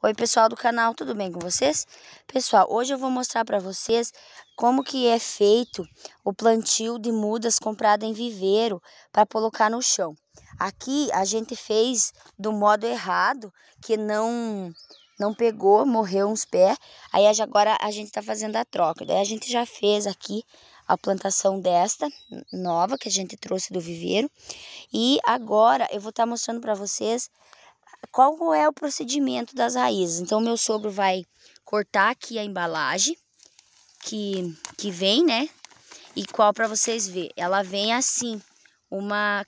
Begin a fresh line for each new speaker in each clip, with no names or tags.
Oi pessoal do canal, tudo bem com vocês? Pessoal, hoje eu vou mostrar para vocês como que é feito o plantio de mudas comprado em viveiro para colocar no chão. Aqui a gente fez do modo errado, que não não pegou, morreu uns pés. Aí agora a gente está fazendo a troca. Daí a gente já fez aqui a plantação desta nova que a gente trouxe do viveiro. E agora eu vou estar tá mostrando para vocês qual é o procedimento das raízes? Então, meu sogro vai cortar aqui a embalagem que, que vem, né? E qual para vocês ver? Ela vem assim, uma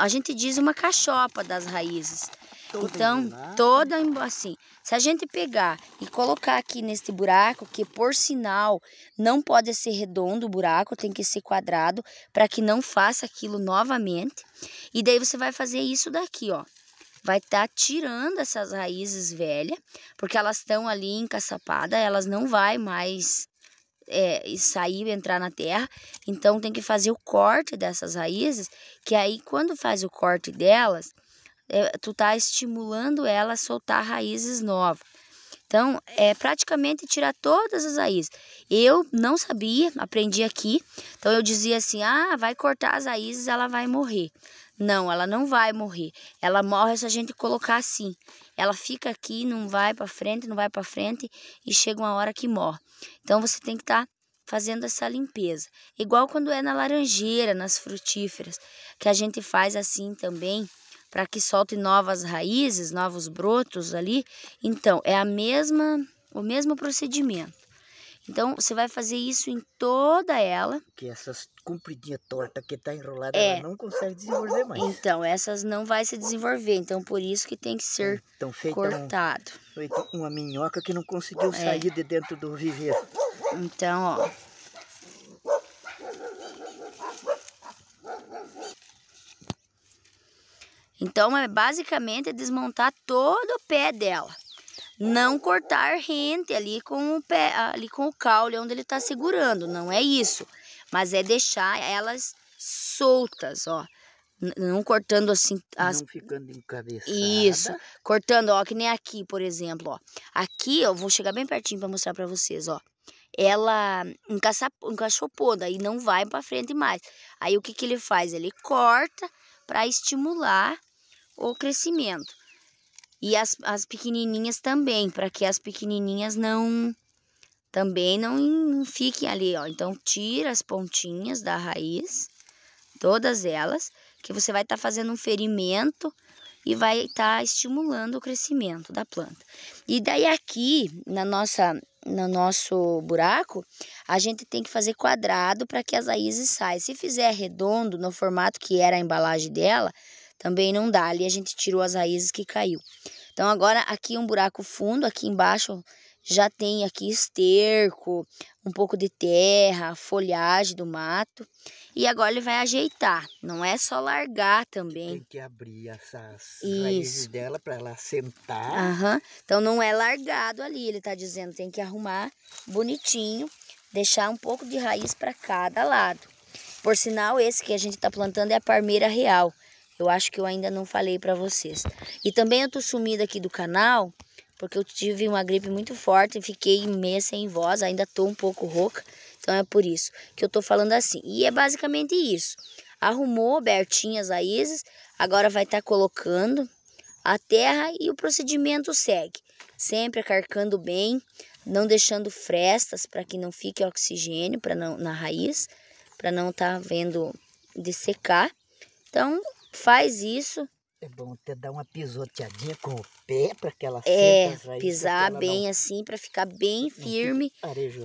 a gente diz uma cachopa das raízes. Todo então, toda assim, se a gente pegar e colocar aqui neste buraco, que por sinal não pode ser redondo o buraco, tem que ser quadrado, para que não faça aquilo novamente. E daí você vai fazer isso daqui, ó vai estar tá tirando essas raízes velhas, porque elas estão ali encaçapadas, elas não vai mais é, sair, entrar na terra. Então tem que fazer o corte dessas raízes, que aí quando faz o corte delas, é, tu tá estimulando ela a soltar raízes novas. Então, é praticamente tirar todas as raízes. Eu não sabia, aprendi aqui. Então eu dizia assim: "Ah, vai cortar as raízes, ela vai morrer". Não, ela não vai morrer. Ela morre se a gente colocar assim. Ela fica aqui, não vai para frente, não vai para frente e chega uma hora que morre. Então você tem que estar tá fazendo essa limpeza. Igual quando é na laranjeira, nas frutíferas, que a gente faz assim também para que solte novas raízes, novos brotos ali. Então, é a mesma o mesmo procedimento. Então, você vai fazer isso em toda ela. Que essas compridinhas torta que tá enrolada, é. ela não consegue desenvolver mais. Então, essas não vai se desenvolver. Então, por isso que tem que ser então, cortado. Um, uma minhoca que não conseguiu é. sair de dentro do viveiro. Então, ó. Então, é basicamente desmontar todo o pé dela não cortar rente ali com o pé, ali com o caule onde ele está segurando, não é isso. Mas é deixar elas soltas, ó. Não cortando assim as não ficando encabeçada. Isso. Cortando, ó, que nem aqui, por exemplo, ó. Aqui, eu vou chegar bem pertinho para mostrar para vocês, ó. Ela encaixou encaixopou, daí não vai para frente mais. Aí o que que ele faz? Ele corta para estimular o crescimento. E as, as pequenininhas também, para que as pequenininhas não também não, não fiquem ali, ó. Então tira as pontinhas da raiz, todas elas, que você vai estar tá fazendo um ferimento e vai estar tá estimulando o crescimento da planta. E daí aqui na nossa no nosso buraco, a gente tem que fazer quadrado para que as raízes saiam. Se fizer redondo no formato que era a embalagem dela, também não dá. Ali a gente tirou as raízes que caiu. Então agora aqui um buraco fundo, aqui embaixo já tem aqui esterco, um pouco de terra, folhagem do mato. E agora ele vai ajeitar, não é só largar também. Tem que abrir essas Isso. raízes dela para ela sentar. Então não é largado ali, ele tá dizendo, tem que arrumar bonitinho, deixar um pouco de raiz para cada lado. Por sinal, esse que a gente está plantando é a parmeira real. Eu acho que eu ainda não falei para vocês. E também eu tô sumida aqui do canal, porque eu tive uma gripe muito forte, fiquei meia sem voz, ainda tô um pouco rouca. Então é por isso que eu tô falando assim. E é basicamente isso. Arrumou Bertinhas as raízes, agora vai estar tá colocando a terra e o procedimento segue. Sempre acarcando bem, não deixando frestas para que não fique oxigênio para não, na raiz, para não estar tá vendo de secar. Então, faz isso. É bom até dar uma pisoteadinha com o pé para que ela É, pisar bem não... assim para ficar bem uhum, firme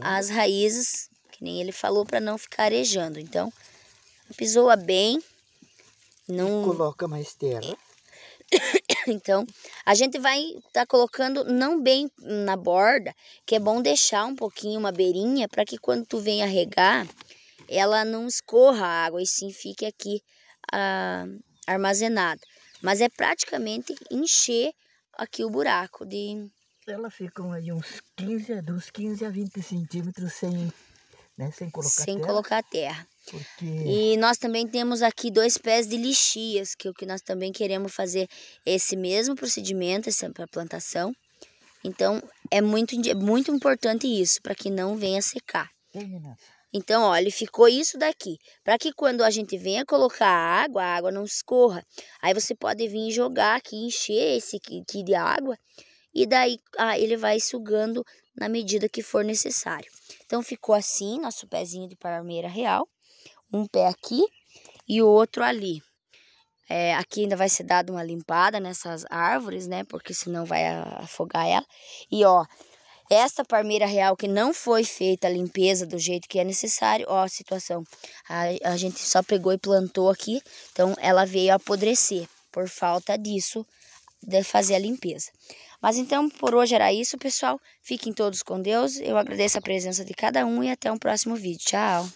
as raízes, que nem ele falou, para não ficar arejando. Então, pisoa bem. Não e coloca mais terra. Então, a gente vai estar tá colocando não bem na borda, que é bom deixar um pouquinho uma beirinha para que quando tu venha regar, ela não escorra a água e sim fique aqui a, ah, armazenada. Mas é praticamente encher aqui o buraco de... Ela fica aí uns 15, uns 15 a 20 centímetros sem, né, sem colocar sem terra. Colocar terra. Porque... E nós também temos aqui dois pés de lixias, que é o que nós também queremos fazer esse mesmo procedimento, essa plantação. Então, é muito, é muito importante isso, para que não venha secar. Terminando. Então, ele ficou isso daqui, para que quando a gente venha colocar a água, a água não escorra. Aí você pode vir jogar aqui, encher esse aqui de água e daí ah, ele vai sugando na medida que for necessário. Então ficou assim nosso pezinho de palmeira real, um pé aqui e o outro ali. É, aqui ainda vai ser dado uma limpada nessas árvores, né? Porque senão vai afogar ela. E ó, esta palmeira real que não foi feita a limpeza do jeito que é necessário, ó a situação. A, a gente só pegou e plantou aqui, então ela veio apodrecer por falta disso de fazer a limpeza. Mas então por hoje era isso, pessoal. Fiquem todos com Deus. Eu agradeço a presença de cada um e até um próximo vídeo. Tchau.